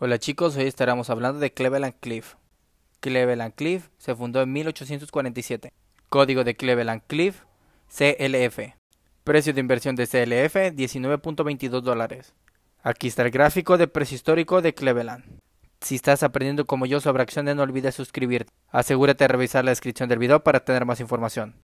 Hola chicos, hoy estaremos hablando de Cleveland Cliff. Cleveland Cliff se fundó en 1847. Código de Cleveland Cliff, CLF. Precio de inversión de CLF, 19.22 dólares. Aquí está el gráfico de precio histórico de Cleveland. Si estás aprendiendo como yo sobre acciones, no olvides suscribirte. Asegúrate de revisar la descripción del video para tener más información.